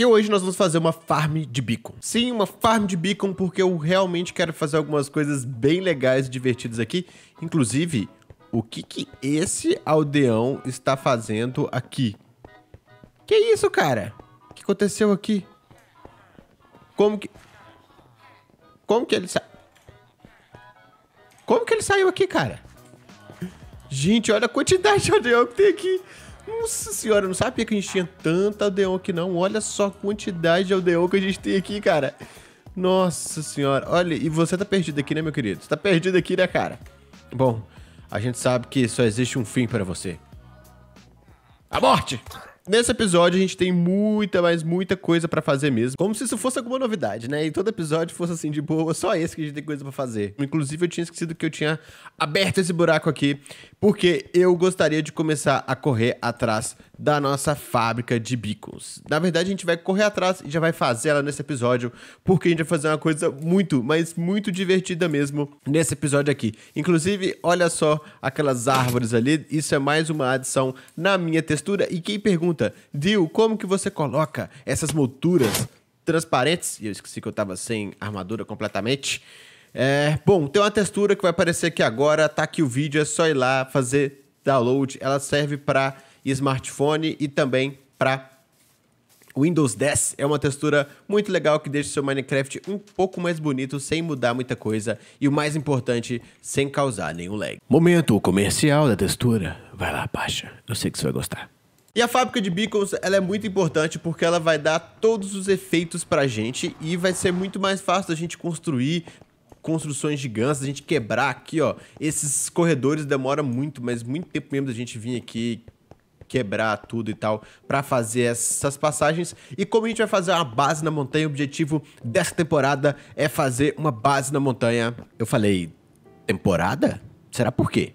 E hoje nós vamos fazer uma farm de beacon. Sim, uma farm de beacon porque eu realmente quero fazer algumas coisas bem legais e divertidas aqui. Inclusive, o que que esse aldeão está fazendo aqui? Que isso, cara? O que aconteceu aqui? Como que... Como que ele sa... Como que ele saiu aqui, cara? Gente, olha a quantidade de aldeão que tem aqui. Nossa senhora, eu não sabia que a gente tinha tanta aldeão aqui, não. Olha só a quantidade de aldeão que a gente tem aqui, cara. Nossa senhora. Olha, e você tá perdido aqui, né, meu querido? Você tá perdido aqui, né, cara? Bom, a gente sabe que só existe um fim para você. A morte! Nesse episódio a gente tem muita, mas muita coisa para fazer mesmo. Como se isso fosse alguma novidade, né? E todo episódio fosse assim de boa, só esse que a gente tem coisa para fazer. Inclusive eu tinha esquecido que eu tinha aberto esse buraco aqui, porque eu gostaria de começar a correr atrás da nossa fábrica de beacons. Na verdade a gente vai correr atrás e já vai fazer ela nesse episódio, porque a gente vai fazer uma coisa muito, mas muito divertida mesmo nesse episódio aqui. Inclusive, olha só aquelas árvores ali, isso é mais uma adição na minha textura e quem pergunta pergunta, Dil, como que você coloca essas molduras transparentes? E eu esqueci que eu estava sem armadura completamente. É, bom, tem uma textura que vai aparecer aqui agora, tá aqui o vídeo, é só ir lá fazer download. Ela serve para smartphone e também para Windows 10 é uma textura muito legal que deixa o seu Minecraft um pouco mais bonito sem mudar muita coisa e o mais importante, sem causar nenhum lag. Momento comercial da textura. Vai lá, baixa. Eu sei que você vai gostar. E a fábrica de beacons, ela é muito importante porque ela vai dar todos os efeitos pra gente e vai ser muito mais fácil a gente construir construções gigantes, a gente quebrar aqui, ó. Esses corredores demora muito, mas muito tempo mesmo da gente vir aqui quebrar tudo e tal para fazer essas passagens. E como a gente vai fazer uma base na montanha, o objetivo dessa temporada é fazer uma base na montanha. Eu falei temporada? Será por quê?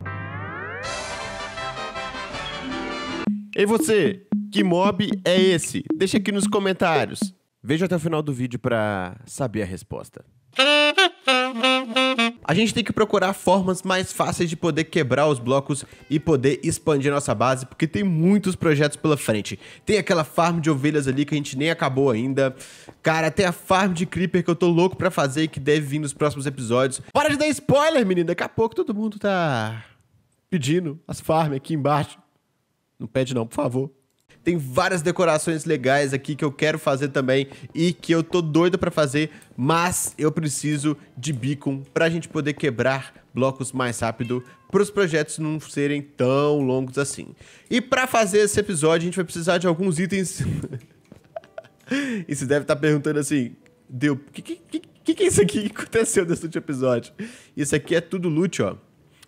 E você, que mob é esse? Deixa aqui nos comentários. Veja até o final do vídeo para saber a resposta. A gente tem que procurar formas mais fáceis de poder quebrar os blocos e poder expandir nossa base, porque tem muitos projetos pela frente. Tem aquela farm de ovelhas ali que a gente nem acabou ainda. Cara, tem a farm de creeper que eu tô louco pra fazer e que deve vir nos próximos episódios. Para de dar spoiler, menina! Daqui a pouco todo mundo tá pedindo as farms aqui embaixo. Não pede não, por favor. Tem várias decorações legais aqui que eu quero fazer também e que eu tô doido para fazer, mas eu preciso de beacon pra gente poder quebrar blocos mais rápido para os projetos não serem tão longos assim. E para fazer esse episódio, a gente vai precisar de alguns itens. e você deve estar tá perguntando assim, deu, o que, que, que, que é isso aqui que aconteceu nesse último episódio? Isso aqui é tudo loot, ó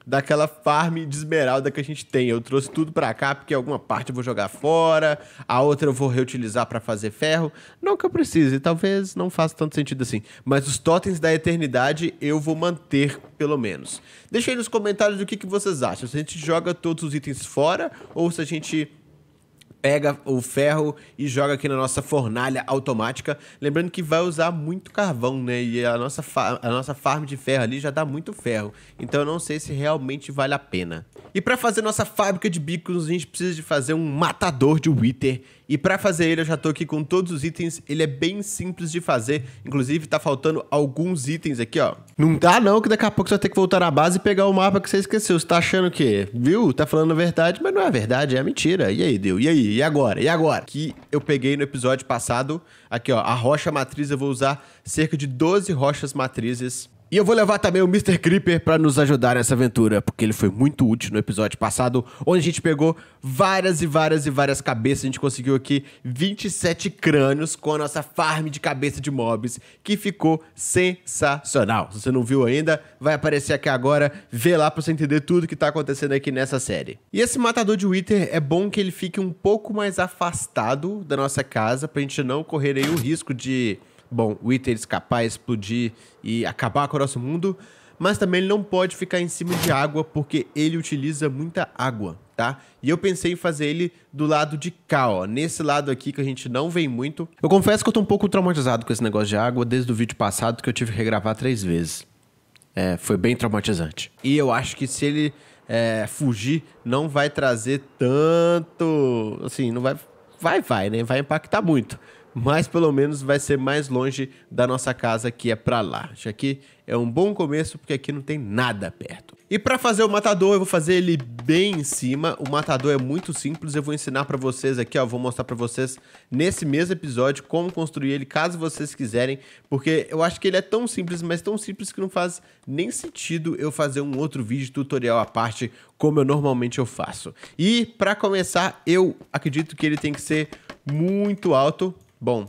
daquela farm de esmeralda que a gente tem. Eu trouxe tudo para cá porque alguma parte eu vou jogar fora, a outra eu vou reutilizar para fazer ferro. Não que eu precise, talvez não faça tanto sentido assim. Mas os totens da eternidade eu vou manter, pelo menos. Deixa aí nos comentários o que, que vocês acham. Se a gente joga todos os itens fora ou se a gente pega o ferro e joga aqui na nossa fornalha automática. Lembrando que vai usar muito carvão, né? E a nossa, a nossa farm de ferro ali já dá muito ferro. Então eu não sei se realmente vale a pena. E para fazer nossa fábrica de bicos, a gente precisa de fazer um matador de Wither. E para fazer ele, eu já tô aqui com todos os itens. Ele é bem simples de fazer. Inclusive, tá faltando alguns itens aqui, ó. Não dá não, que daqui a pouco você vai ter que voltar na base e pegar o mapa que você esqueceu. Você tá achando que, viu? Tá falando a verdade, mas não é a verdade, é a mentira. E aí, deu? E aí? E agora? E agora? Que eu peguei no episódio passado. Aqui, ó. A rocha matriz, eu vou usar cerca de 12 rochas matrizes e eu vou levar também o Mr. Creeper para nos ajudar nessa aventura, porque ele foi muito útil no episódio passado, onde a gente pegou várias e várias e várias cabeças. A gente conseguiu aqui 27 crânios com a nossa farm de cabeça de mobs, que ficou sensacional. Se você não viu ainda, vai aparecer aqui agora, vê lá para você entender tudo que tá acontecendo aqui nessa série. E esse matador de Wither é bom que ele fique um pouco mais afastado da nossa casa, pra gente não correr nenhum risco de bom, o Wither escapar, explodir e acabar com o nosso mundo, mas também ele não pode ficar em cima de água porque ele utiliza muita água, tá? E eu pensei em fazer ele do lado de cá, ó, nesse lado aqui que a gente não vem muito. Eu confesso que eu tô um pouco traumatizado com esse negócio de água desde o vídeo passado que eu tive que regravar três vezes. É, foi bem traumatizante. E eu acho que se ele é, fugir, não vai trazer tanto. Assim, não vai. Vai, vai, né? Vai impactar muito mas pelo menos vai ser mais longe da nossa casa que é para lá. Já que é um bom começo porque aqui não tem nada perto. E para fazer o matador, eu vou fazer ele bem em cima. O matador é muito simples, eu vou ensinar para vocês aqui, ó, vou mostrar para vocês nesse mesmo episódio como construir ele, caso vocês quiserem, porque eu acho que ele é tão simples, mas tão simples que não faz nem sentido eu fazer um outro vídeo tutorial à parte, como eu normalmente eu faço. E para começar, eu acredito que ele tem que ser muito alto, Bom,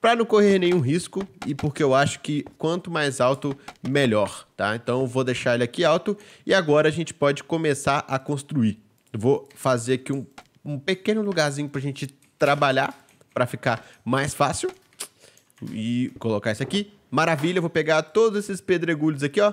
para não correr nenhum risco e porque eu acho que quanto mais alto, melhor, tá? Então eu vou deixar ele aqui alto e agora a gente pode começar a construir. Eu vou fazer aqui um, um pequeno lugarzinho para a gente trabalhar para ficar mais fácil e colocar isso aqui. Maravilha, eu vou pegar todos esses pedregulhos aqui, ó,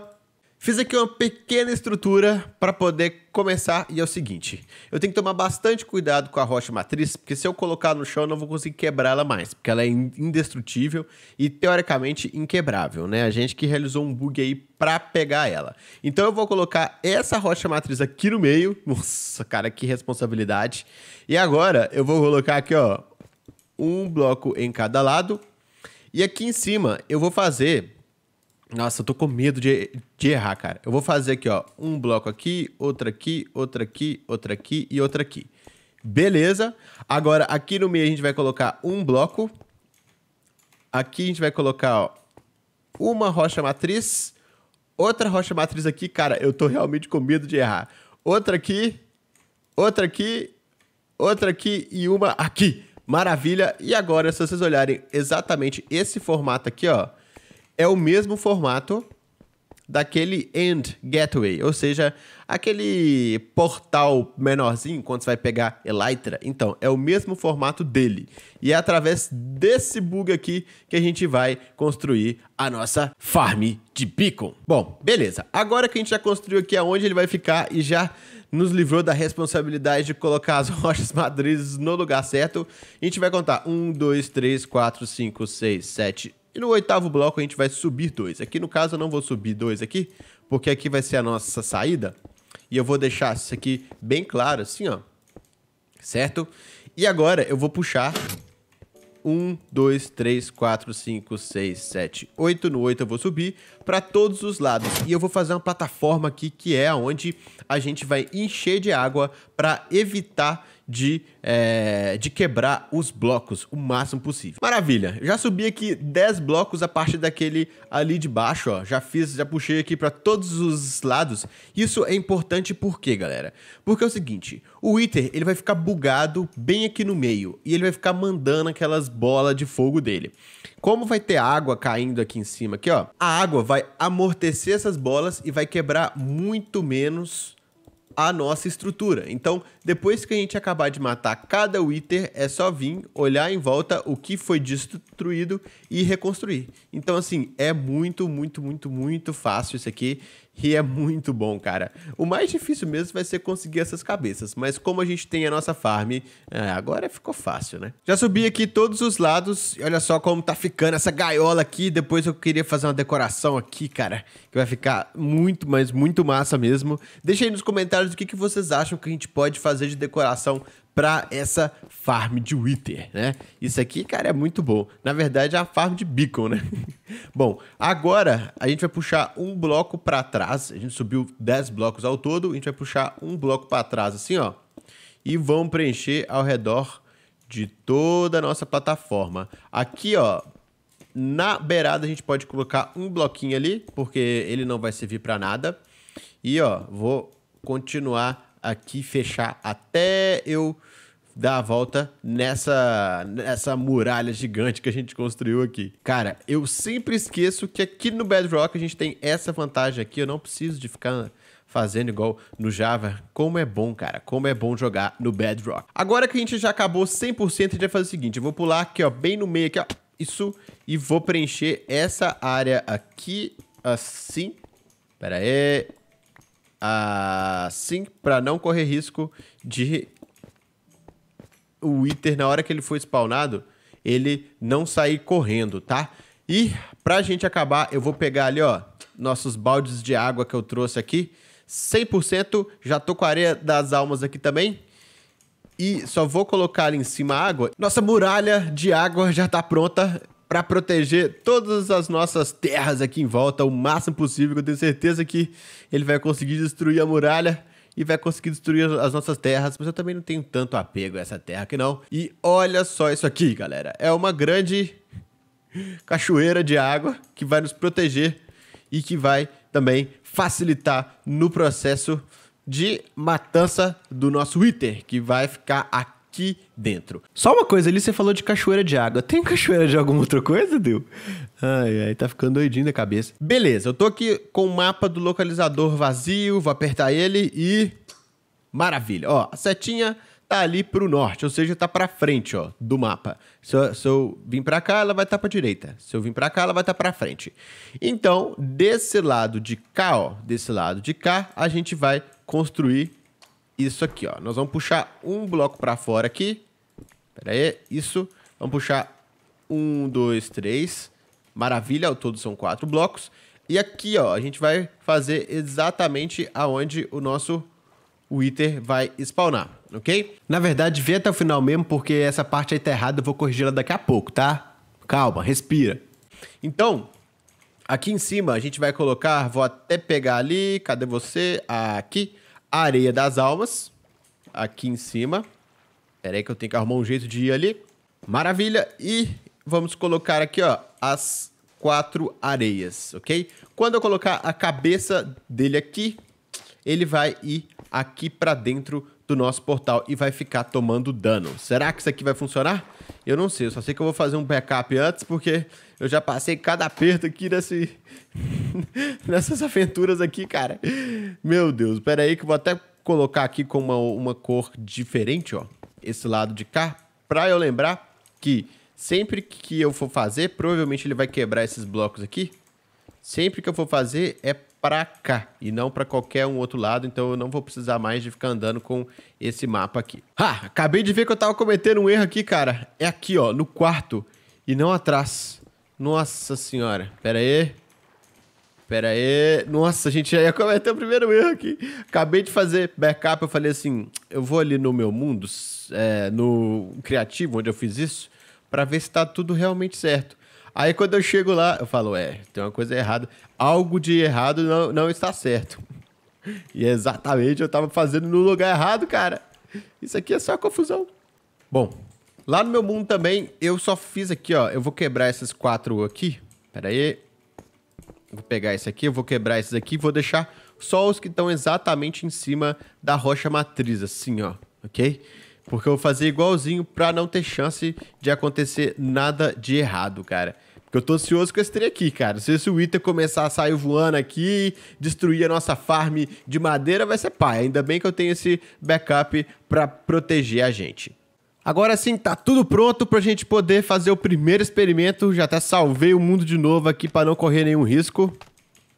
Fiz aqui uma pequena estrutura para poder começar e é o seguinte, eu tenho que tomar bastante cuidado com a rocha matriz, porque se eu colocar no chão eu não vou conseguir quebrá-la mais, porque ela é indestrutível e teoricamente inquebrável, né? A gente que realizou um bug aí para pegar ela. Então eu vou colocar essa rocha matriz aqui no meio, nossa cara, que responsabilidade. E agora eu vou colocar aqui, ó, um bloco em cada lado e aqui em cima eu vou fazer nossa, eu tô com medo de, de errar, cara. Eu vou fazer aqui, ó. Um bloco aqui, outro aqui, outro aqui, outro aqui e outro aqui. Beleza. Agora, aqui no meio a gente vai colocar um bloco. Aqui a gente vai colocar, ó, uma rocha matriz. Outra rocha matriz aqui, cara, eu tô realmente com medo de errar. Outra aqui, outra aqui, outra aqui e uma aqui. Maravilha. E agora, se vocês olharem exatamente esse formato aqui, ó é o mesmo formato daquele End Gateway, ou seja, aquele portal menorzinho quando você vai pegar Elytra. Então, é o mesmo formato dele. E é através desse bug aqui que a gente vai construir a nossa farm de beacon. Bom, beleza. Agora que a gente já construiu aqui aonde ele vai ficar e já nos livrou da responsabilidade de colocar as rochas madrizes no lugar certo, a gente vai contar 1, 2, 3, 4, 5, 6, 7, e no oitavo bloco a gente vai subir dois. Aqui no caso eu não vou subir dois aqui, porque aqui vai ser a nossa saída. E eu vou deixar isso aqui bem claro, assim, ó. Certo? E agora eu vou puxar 1, 2, 3, 4, 5, 6, 7, 8. No 8 eu vou subir para todos os lados. E eu vou fazer uma plataforma aqui que é onde a gente vai encher de água para evitar de, é, de quebrar os blocos o máximo possível. Maravilha, já subi aqui 10 blocos a partir daquele ali de baixo, ó. Já fiz, já puxei aqui para todos os lados. Isso é importante por quê, galera? Porque é o seguinte, o Wither, ele vai ficar bugado bem aqui no meio e ele vai ficar mandando aquelas bolas de fogo dele. Como vai ter água caindo aqui em cima aqui, ó, a água vai amortecer essas bolas e vai quebrar muito menos a nossa estrutura. Então, depois que a gente acabar de matar cada Wither, é só vir, olhar em volta o que foi destruído e reconstruir. Então, assim, é muito, muito, muito, muito fácil isso aqui. E é muito bom, cara. O mais difícil mesmo vai ser conseguir essas cabeças, mas como a gente tem a nossa farm, é, agora ficou fácil, né? Já subi aqui todos os lados e olha só como tá ficando essa gaiola aqui. Depois eu queria fazer uma decoração aqui, cara, que vai ficar muito, mas muito massa mesmo. Deixa aí nos comentários o que, que vocês acham que a gente pode fazer de decoração para essa farm de Wither, né? Isso aqui, cara, é muito bom. Na verdade, é a farm de Beacon, né? bom, agora a gente vai puxar um bloco para trás. A gente subiu 10 blocos ao todo. A gente vai puxar um bloco para trás, assim, ó. E vamos preencher ao redor de toda a nossa plataforma. Aqui, ó, na beirada a gente pode colocar um bloquinho ali, porque ele não vai servir para nada. E, ó, vou continuar aqui, fechar até eu dar a volta nessa, nessa muralha gigante que a gente construiu aqui. Cara, eu sempre esqueço que aqui no Bedrock a gente tem essa vantagem aqui. Eu não preciso de ficar fazendo igual no Java. Como é bom, cara. Como é bom jogar no Bedrock. Agora que a gente já acabou 100%, a gente vai fazer o seguinte. Eu vou pular aqui, ó, bem no meio aqui, ó. Isso. E vou preencher essa área aqui, assim. Pera aí assim para não correr risco de o Wither, na hora que ele for spawnado, ele não sair correndo, tá? E pra gente acabar, eu vou pegar ali, ó, nossos baldes de água que eu trouxe aqui. 100%, já tô com a areia das almas aqui também. E só vou colocar ali em cima a água. Nossa muralha de água já tá pronta para proteger todas as nossas terras aqui em volta o máximo possível. Eu tenho certeza que ele vai conseguir destruir a muralha e vai conseguir destruir as nossas terras, mas eu também não tenho tanto apego a essa terra aqui não. E olha só isso aqui, galera. É uma grande cachoeira de água que vai nos proteger e que vai também facilitar no processo de matança do nosso Wither, que vai ficar aqui aqui dentro. Só uma coisa ali, você falou de cachoeira de água. Tem cachoeira de alguma outra coisa, deu? Ai, ai, tá ficando doidinho da cabeça. Beleza, eu tô aqui com o mapa do localizador vazio, vou apertar ele e. Maravilha! Ó, a setinha tá ali pro norte, ou seja, tá pra frente, ó, do mapa. Se eu, se eu vim pra cá, ela vai estar tá pra direita. Se eu vim pra cá, ela vai estar tá pra frente. Então, desse lado de cá, ó, desse lado de cá, a gente vai construir isso aqui, ó. Nós vamos puxar um bloco para fora aqui. Pera aí, isso. Vamos puxar um, dois, três. Maravilha, ao todo são quatro blocos. E aqui, ó, a gente vai fazer exatamente aonde o nosso Wither vai spawnar, ok? Na verdade, vê até o final mesmo, porque essa parte aí tá errada, eu vou corrigir ela daqui a pouco, tá? Calma, respira. Então, aqui em cima a gente vai colocar, vou até pegar ali, cadê você? Ah, aqui. Areia das Almas, aqui em cima. Peraí que eu tenho que arrumar um jeito de ir ali. Maravilha! E vamos colocar aqui, ó, as quatro areias, ok? Quando eu colocar a cabeça dele aqui, ele vai ir aqui para dentro do nosso portal e vai ficar tomando dano. Será que isso aqui vai funcionar? Eu não sei, eu só sei que eu vou fazer um backup antes, porque eu já passei cada aperto aqui nesse... nessas aventuras aqui, cara. Meu Deus, pera aí que eu vou até colocar aqui com uma, uma cor diferente, ó. Esse lado de cá, pra eu lembrar que sempre que eu for fazer, provavelmente ele vai quebrar esses blocos aqui. Sempre que eu for fazer é para cá e não para qualquer um outro lado, então eu não vou precisar mais de ficar andando com esse mapa aqui. Ah, acabei de ver que eu tava cometendo um erro aqui, cara. É aqui, ó, no quarto e não atrás. Nossa senhora, pera aí. Pera aí. Nossa, a gente já ia cometer o primeiro erro aqui. Acabei de fazer backup, eu falei assim, eu vou ali no meu mundo, é, no criativo, onde eu fiz isso, para ver se tá tudo realmente certo. Aí quando eu chego lá, eu falo, é, tem uma coisa errada. Algo de errado não, não está certo. E é exatamente eu estava fazendo no lugar errado, cara. Isso aqui é só confusão. Bom, lá no meu mundo também, eu só fiz aqui, ó. Eu vou quebrar esses quatro aqui. Pera aí. Vou pegar esse aqui, eu vou quebrar esses aqui. Vou deixar só os que estão exatamente em cima da rocha matriz, assim, ó. Ok? Porque eu vou fazer igualzinho pra não ter chance de acontecer nada de errado, cara. Porque eu tô ansioso com esse trem aqui, cara. Se esse Wither começar a sair voando aqui, destruir a nossa farm de madeira, vai ser pai. Ainda bem que eu tenho esse backup pra proteger a gente. Agora sim, tá tudo pronto pra gente poder fazer o primeiro experimento. Já até salvei o mundo de novo aqui para não correr nenhum risco.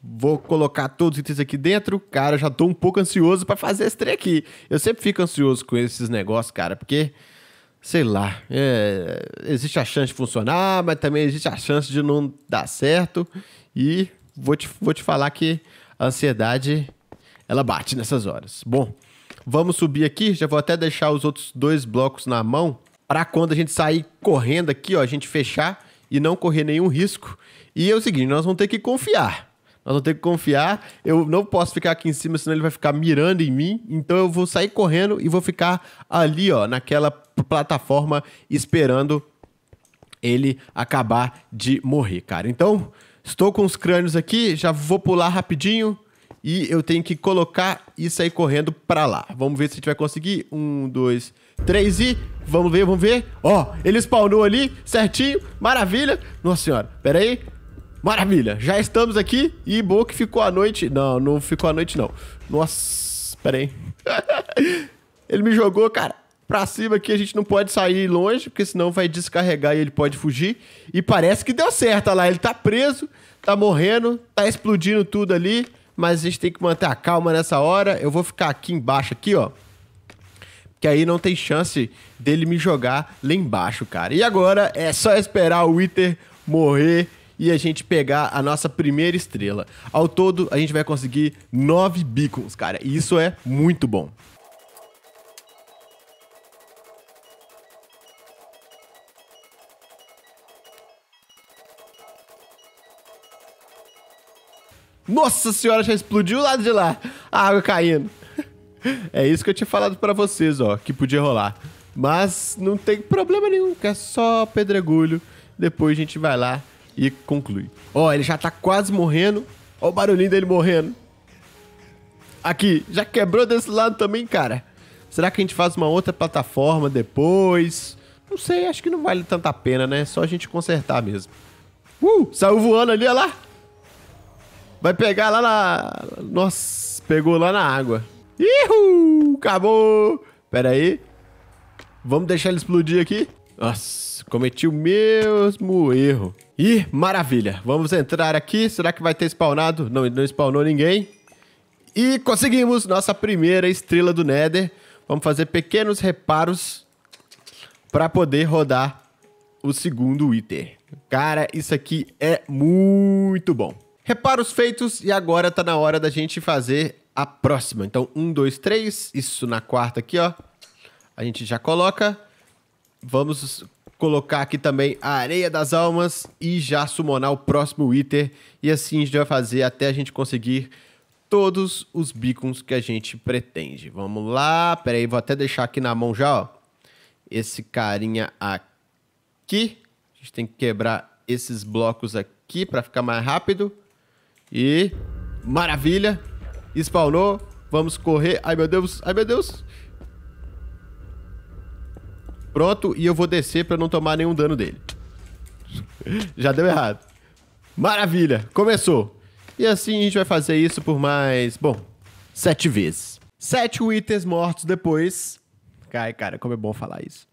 Vou colocar todos os itens aqui dentro. Cara, já tô um pouco ansioso para fazer esse trem aqui. Eu sempre fico ansioso com esses negócios, cara, porque sei lá, é, existe a chance de funcionar, mas também existe a chance de não dar certo. E vou te, vou te falar que a ansiedade ela bate nessas horas. Bom, vamos subir aqui. Já vou até deixar os outros dois blocos na mão para quando a gente sair correndo aqui, ó, a gente fechar e não correr nenhum risco. E é o seguinte, nós vamos ter que confiar nós vamos ter que confiar. Eu não posso ficar aqui em cima, senão ele vai ficar mirando em mim. Então eu vou sair correndo e vou ficar ali, ó, naquela plataforma esperando ele acabar de morrer, cara. Então, estou com os crânios aqui, já vou pular rapidinho e eu tenho que colocar e sair correndo para lá. Vamos ver se a gente vai conseguir. Um, dois, três e... Vamos ver, vamos ver. Ó, ele spawnou ali, certinho, maravilha. Nossa senhora, pera aí. Maravilha, já estamos aqui e bom que ficou a noite. Não, não ficou a noite, não. Nossa, pera aí. ele me jogou, cara, pra cima aqui. A gente não pode sair longe, porque senão vai descarregar e ele pode fugir. E parece que deu certo, olha lá. Ele tá preso, tá morrendo, tá explodindo tudo ali. Mas a gente tem que manter a calma nessa hora. Eu vou ficar aqui embaixo, aqui, ó. Que aí não tem chance dele me jogar lá embaixo, cara. E agora é só esperar o Wither morrer e a gente pegar a nossa primeira estrela. Ao todo, a gente vai conseguir nove beacons, cara, e isso é muito bom. Nossa senhora, já explodiu o lado de lá. A água caindo. É isso que eu tinha falado para vocês, ó, que podia rolar. Mas não tem problema nenhum, que é só pedregulho. Depois a gente vai lá e conclui. Ó, oh, ele já tá quase morrendo. Ó o barulhinho dele morrendo. Aqui, já quebrou desse lado também, cara. Será que a gente faz uma outra plataforma depois? Não sei, acho que não vale tanta pena, né? É só a gente consertar mesmo. Uh, saiu voando ali, olha lá. Vai pegar lá na... Nossa, pegou lá na água. Ihu, acabou. Pera aí. Vamos deixar ele explodir aqui? Nossa, cometi o mesmo erro. E maravilha, vamos entrar aqui. Será que vai ter spawnado? Não, não spawnou ninguém. E conseguimos nossa primeira estrela do Nether. Vamos fazer pequenos reparos para poder rodar o segundo item. Cara, isso aqui é muito bom. Reparos feitos e agora tá na hora da gente fazer a próxima. Então, um, dois, três. Isso na quarta aqui, ó. A gente já coloca. Vamos colocar aqui também a Areia das Almas e já summonar o próximo Wither. E assim a gente vai fazer até a gente conseguir todos os beacons que a gente pretende. Vamos lá, pera aí, vou até deixar aqui na mão já, ó. Esse carinha aqui. A gente tem que quebrar esses blocos aqui para ficar mais rápido. E maravilha, spawnou. Vamos correr. Ai meu Deus, ai meu Deus. Pronto, e eu vou descer pra não tomar nenhum dano dele. Já deu errado. Maravilha, começou. E assim a gente vai fazer isso por mais, bom, sete vezes. Sete itens mortos depois. Cai, cara, como é bom falar isso.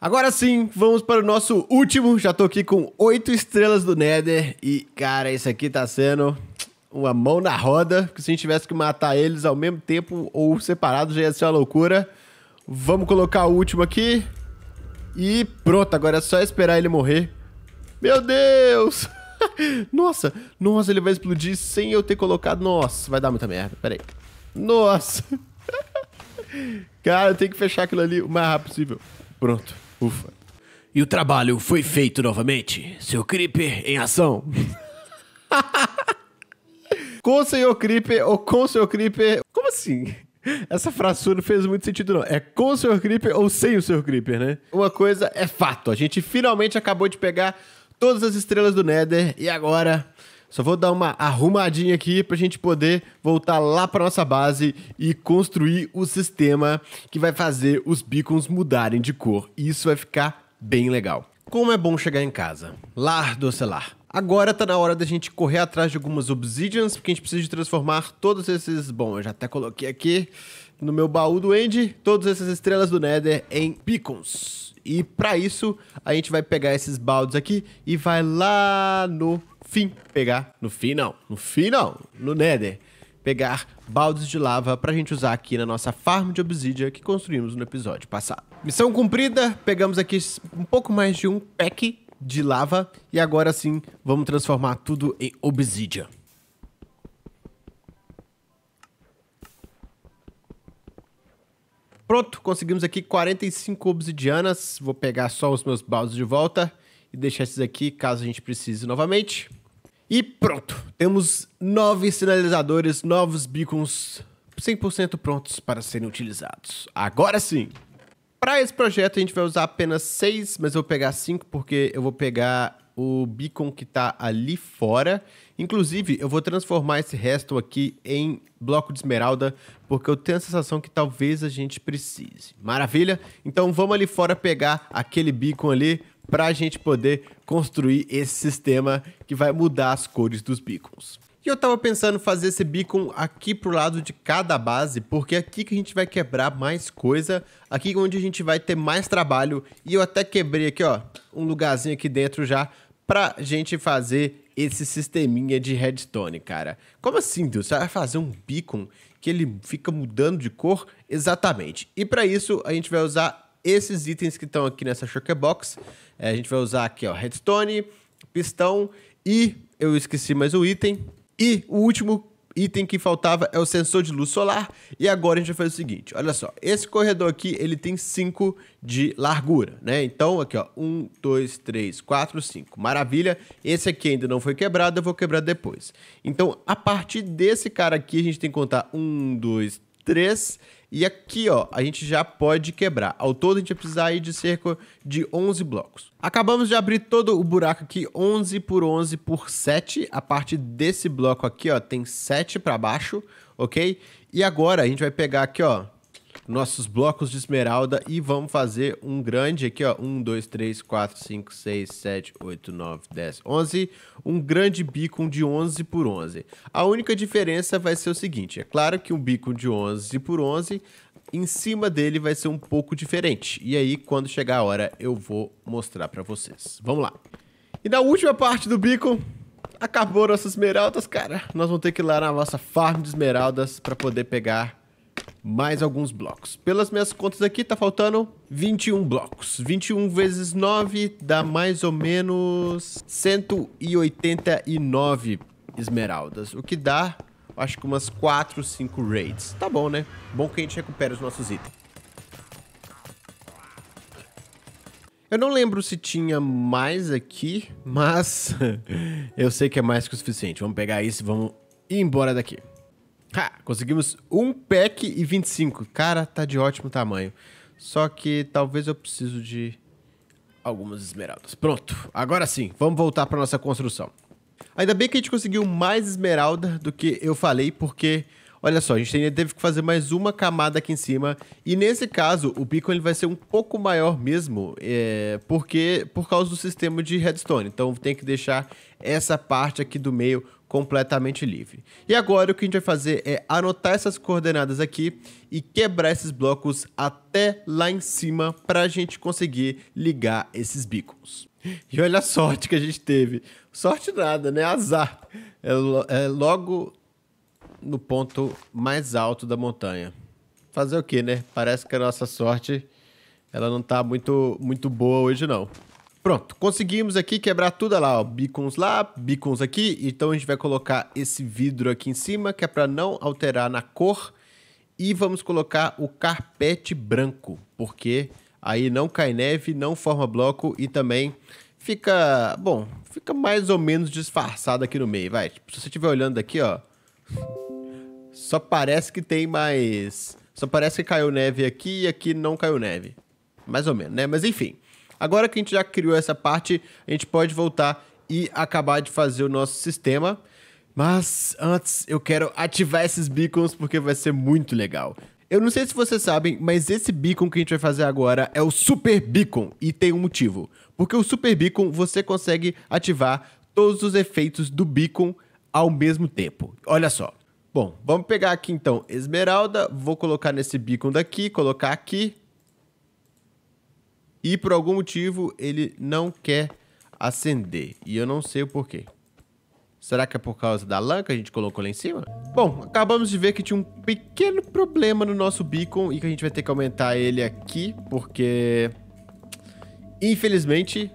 Agora sim, vamos para o nosso último. Já tô aqui com oito estrelas do Nether. E, cara, isso aqui tá sendo uma mão na roda. Porque se a gente tivesse que matar eles ao mesmo tempo ou separados, já ia ser uma loucura. Vamos colocar o último aqui. E pronto, agora é só esperar ele morrer. Meu Deus! Nossa, nossa, ele vai explodir sem eu ter colocado. Nossa, vai dar muita merda. Pera aí. Nossa! Cara, eu tenho que fechar aquilo ali o mais rápido possível. Pronto, ufa. E o trabalho foi feito novamente. Seu Creeper em ação. com o Senhor Creeper ou com o Senhor Creeper. Como assim? Essa fração não fez muito sentido, não. É com o Sr. Creeper ou sem o Sr. Creeper, né? Uma coisa é fato: a gente finalmente acabou de pegar todas as estrelas do Nether e agora só vou dar uma arrumadinha aqui para a gente poder voltar lá para nossa base e construir o sistema que vai fazer os beacons mudarem de cor. Isso vai ficar bem legal. Como é bom chegar em casa, lar do celular. Agora tá na hora da gente correr atrás de algumas obsidians, porque a gente precisa de transformar todos esses. Bom, eu já até coloquei aqui no meu baú do Andy todas essas estrelas do Nether em beacons. E para isso, a gente vai pegar esses baldes aqui e vai lá no fim pegar. No fim não, no fim não, no Nether. Pegar baldes de lava pra gente usar aqui na nossa farm de obsidian que construímos no episódio passado. Missão cumprida, pegamos aqui um pouco mais de um pack de lava. E agora sim, vamos transformar tudo em obsidian. Pronto, conseguimos aqui 45 obsidianas. Vou pegar só os meus baldes de volta e deixar esses aqui caso a gente precise novamente. E pronto, temos nove sinalizadores, novos beacons 100% prontos para serem utilizados. Agora sim! Para esse projeto, a gente vai usar apenas seis, mas eu vou pegar cinco, porque eu vou pegar o beacon que está ali fora. Inclusive, eu vou transformar esse resto aqui em bloco de esmeralda, porque eu tenho a sensação que talvez a gente precise. Maravilha? Então vamos ali fora pegar aquele beacon ali para a gente poder construir esse sistema que vai mudar as cores dos beacons. E eu tava pensando fazer esse beacon aqui pro lado de cada base, porque é aqui que a gente vai quebrar mais coisa, aqui é onde a gente vai ter mais trabalho. E eu até quebrei aqui, ó, um lugarzinho aqui dentro já pra gente fazer esse sisteminha de redstone, cara. Como assim, Deus? Você vai fazer um beacon que ele fica mudando de cor? Exatamente. E para isso, a gente vai usar esses itens que estão aqui nessa Shockbox. É, a gente vai usar aqui, ó, redstone, pistão e... Eu esqueci mais o item, e o último item que faltava é o sensor de luz solar. E agora a gente vai fazer o seguinte, olha só. Esse corredor aqui, ele tem 5 de largura, né? Então, aqui ó, 1, 2, 3, 4, 5. Maravilha. Esse aqui ainda não foi quebrado, eu vou quebrar depois. Então, a partir desse cara aqui, a gente tem que contar 1, 2, 3 e aqui, ó, a gente já pode quebrar. Ao todo, a gente vai precisar aí de cerca de 11 blocos. Acabamos de abrir todo o buraco aqui, 11 por 11 por 7. A parte desse bloco aqui, ó, tem 7 para baixo, ok? E agora a gente vai pegar aqui, ó, nossos blocos de esmeralda e vamos fazer um grande aqui, ó. 1, 2, 3, 4, 5, 6, 7, 8, 9, 10, 11. Um grande beacon de 11 por 11. A única diferença vai ser o seguinte, é claro que um beacon de 11 por 11 em cima dele vai ser um pouco diferente. E aí, quando chegar a hora, eu vou mostrar pra vocês. Vamos lá. E na última parte do beacon... acabou nossas esmeraldas, cara. Nós vamos ter que ir lá na nossa farm de esmeraldas pra poder pegar mais alguns blocos. Pelas minhas contas aqui, tá faltando 21 blocos. 21 vezes 9 dá mais ou menos 189 esmeraldas, o que dá, acho que umas 4, 5 raids. Tá bom, né? Bom que a gente recupera os nossos itens. Eu não lembro se tinha mais aqui, mas eu sei que é mais que o suficiente. Vamos pegar isso e vamos ir embora daqui. Ha, conseguimos um pack e 25. Cara, tá de ótimo tamanho. Só que talvez eu preciso de algumas esmeraldas. Pronto, agora sim, vamos voltar para nossa construção. Ainda bem que a gente conseguiu mais esmeralda do que eu falei, porque Olha só, a gente ainda teve que fazer mais uma camada aqui em cima. E nesse caso, o beacon ele vai ser um pouco maior mesmo, é, porque por causa do sistema de redstone. Então tem que deixar essa parte aqui do meio completamente livre. E agora o que a gente vai fazer é anotar essas coordenadas aqui e quebrar esses blocos até lá em cima para a gente conseguir ligar esses beacons. E olha a sorte que a gente teve. Sorte nada, né? Azar. É, é logo no ponto mais alto da montanha. Fazer o quê, né? Parece que a nossa sorte ela não tá muito, muito boa hoje, não. Pronto, conseguimos aqui quebrar tudo lá, ó. Beacons lá, beacons aqui. Então a gente vai colocar esse vidro aqui em cima, que é para não alterar na cor. E vamos colocar o carpete branco, porque aí não cai neve, não forma bloco e também fica, bom, fica mais ou menos disfarçado aqui no meio, vai. Tipo, se você estiver olhando aqui, ó, só parece que tem mais. Só parece que caiu neve aqui e aqui não caiu neve. Mais ou menos, né? Mas enfim. Agora que a gente já criou essa parte, a gente pode voltar e acabar de fazer o nosso sistema. Mas antes eu quero ativar esses beacons porque vai ser muito legal. Eu não sei se vocês sabem, mas esse beacon que a gente vai fazer agora é o Super Beacon e tem um motivo. Porque o Super Beacon você consegue ativar todos os efeitos do beacon ao mesmo tempo. Olha só, Bom, vamos pegar aqui então esmeralda, vou colocar nesse beacon daqui, colocar aqui. E por algum motivo ele não quer acender. E eu não sei o porquê. Será que é por causa da lã que a gente colocou lá em cima? Bom, acabamos de ver que tinha um pequeno problema no nosso beacon e que a gente vai ter que aumentar ele aqui, porque... Infelizmente,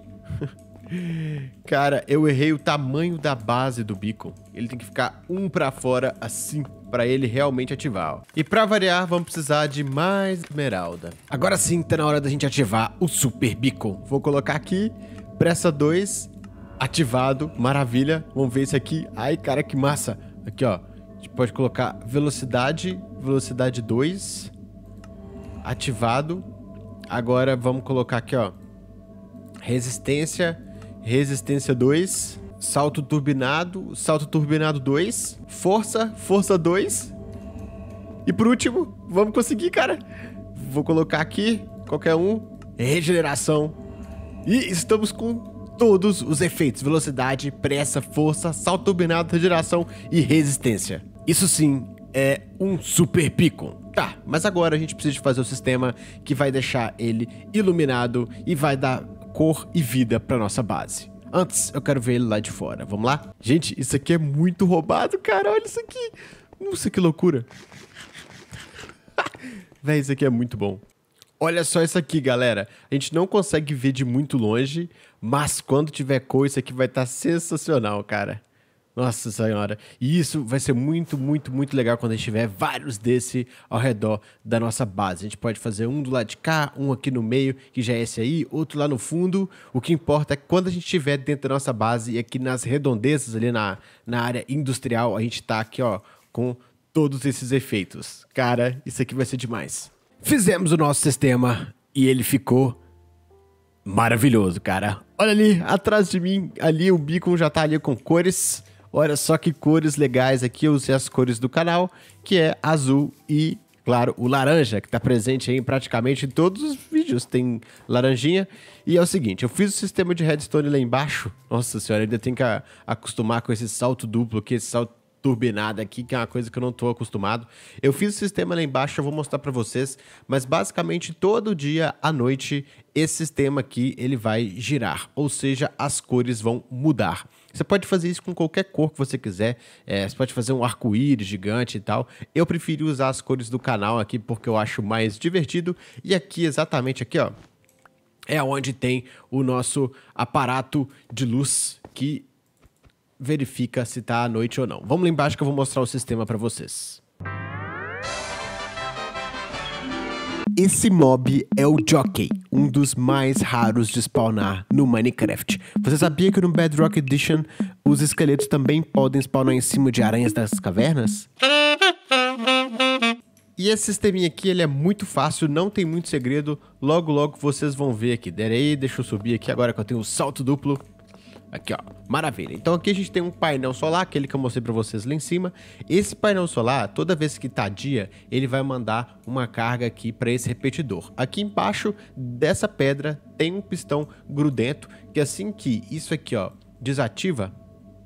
Cara, eu errei o tamanho da base do beacon. Ele tem que ficar um pra fora, assim, pra ele realmente ativar. E pra variar, vamos precisar de mais esmeralda. Agora sim, tá na hora da gente ativar o super beacon. Vou colocar aqui, pressa 2, ativado, maravilha. Vamos ver isso aqui. Ai, cara, que massa. Aqui, ó, a gente pode colocar velocidade, velocidade 2, ativado. Agora vamos colocar aqui, ó, resistência resistência 2, salto turbinado, salto turbinado 2, força, força 2. E por último, vamos conseguir, cara. Vou colocar aqui, qualquer um, regeneração. E estamos com todos os efeitos: velocidade, pressa, força, salto turbinado, regeneração e resistência. Isso sim é um super pico. Tá, mas agora a gente precisa de fazer o sistema que vai deixar ele iluminado e vai dar cor e vida para nossa base. Antes, eu quero ver ele lá de fora. Vamos lá? Gente, isso aqui é muito roubado, cara. Olha isso aqui. Nossa, que loucura. Véi, isso aqui é muito bom. Olha só isso aqui, galera. A gente não consegue ver de muito longe, mas quando tiver cor, isso aqui vai estar tá sensacional, cara. Nossa Senhora. E isso vai ser muito, muito, muito legal quando a gente tiver vários desse ao redor da nossa base. A gente pode fazer um do lado de cá, um aqui no meio, que já é esse aí, outro lá no fundo. O que importa é que quando a gente estiver dentro da nossa base e aqui nas redondezas, ali na, na área industrial, a gente tá aqui, ó, com todos esses efeitos. Cara, isso aqui vai ser demais. Fizemos o nosso sistema e ele ficou maravilhoso, cara. Olha ali, atrás de mim, ali o beacon já está ali com cores Olha só que cores legais aqui, eu usei as cores do canal, que é azul e claro, o laranja, que está presente em praticamente todos os vídeos, tem laranjinha. E é o seguinte, eu fiz o sistema de redstone lá embaixo. Nossa senhora, ainda tem que acostumar com esse salto duplo aqui, esse salto turbinado aqui, que é uma coisa que eu não estou acostumado. Eu fiz o sistema lá embaixo, eu vou mostrar para vocês, mas basicamente todo dia à noite esse sistema aqui ele vai girar, ou seja, as cores vão mudar. Você pode fazer isso com qualquer cor que você quiser. É, você pode fazer um arco-íris gigante e tal. Eu preferi usar as cores do canal aqui porque eu acho mais divertido. E aqui, exatamente aqui, ó, é onde tem o nosso aparato de luz que verifica se está à noite ou não. Vamos lá embaixo que eu vou mostrar o sistema para vocês. Esse mob é o Jockey, um dos mais raros de spawnar no Minecraft. Você sabia que no Bedrock Edition os esqueletos também podem spawnar em cima de aranhas das cavernas? E esse sisteminha aqui ele é muito fácil, não tem muito segredo. Logo, logo vocês vão ver aqui. aí, deixa eu subir aqui agora que eu tenho o um salto duplo. Aqui, ó. Maravilha. Então aqui a gente tem um painel solar, aquele que eu mostrei para vocês lá em cima. Esse painel solar, toda vez que tá dia, ele vai mandar uma carga aqui para esse repetidor. Aqui embaixo dessa pedra tem um pistão grudento que assim que isso aqui, ó, desativa,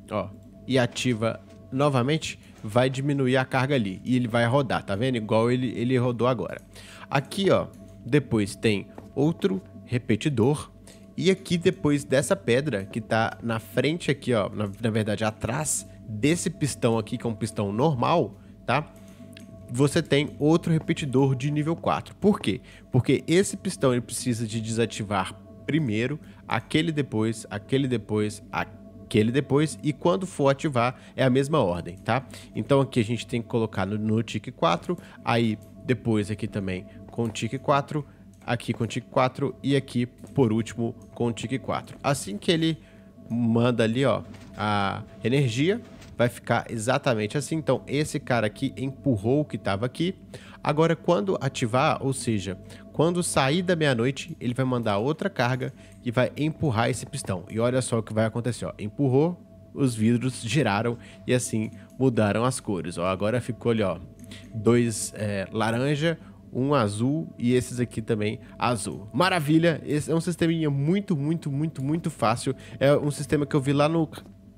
ó, e ativa novamente, vai diminuir a carga ali e ele vai rodar, tá vendo? Igual ele ele rodou agora. Aqui, ó, depois tem outro repetidor e aqui depois dessa pedra, que tá na frente aqui, ó, na, na verdade atrás desse pistão aqui, que é um pistão normal, tá? Você tem outro repetidor de nível 4. Por quê? Porque esse pistão ele precisa de desativar primeiro, aquele depois, aquele depois, aquele depois e quando for ativar é a mesma ordem, tá? Então aqui a gente tem que colocar no, no tique 4, aí depois aqui também com tick 4 aqui com TIC 4 e aqui por último com TIC 4. Assim que ele manda ali, ó, a energia, vai ficar exatamente assim. Então, esse cara aqui empurrou o que estava aqui. Agora, quando ativar, ou seja, quando sair da meia-noite, ele vai mandar outra carga e vai empurrar esse pistão. E olha só o que vai acontecer, ó. Empurrou, os vidros giraram e assim mudaram as cores, ó. Agora ficou ali, ó, dois é, laranja, um azul e esses aqui também azul. Maravilha, esse é um sisteminha muito, muito, muito, muito fácil. É um sistema que eu vi lá no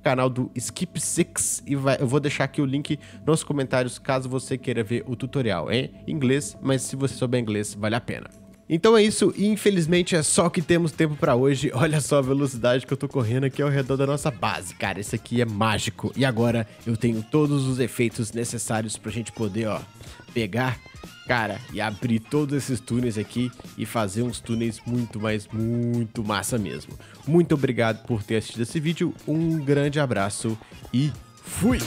canal do Skip Six e vai, eu vou deixar aqui o link nos comentários caso você queira ver o tutorial em inglês, mas se você souber inglês vale a pena. Então é isso, e infelizmente é só que temos tempo para hoje. Olha só a velocidade que eu tô correndo aqui ao redor da nossa base, cara. esse aqui é mágico. E agora eu tenho todos os efeitos necessários pra gente poder, ó, pegar Cara, e abrir todos esses túneis aqui e fazer uns túneis muito, mais muito massa mesmo. Muito obrigado por ter assistido esse vídeo, um grande abraço e fui!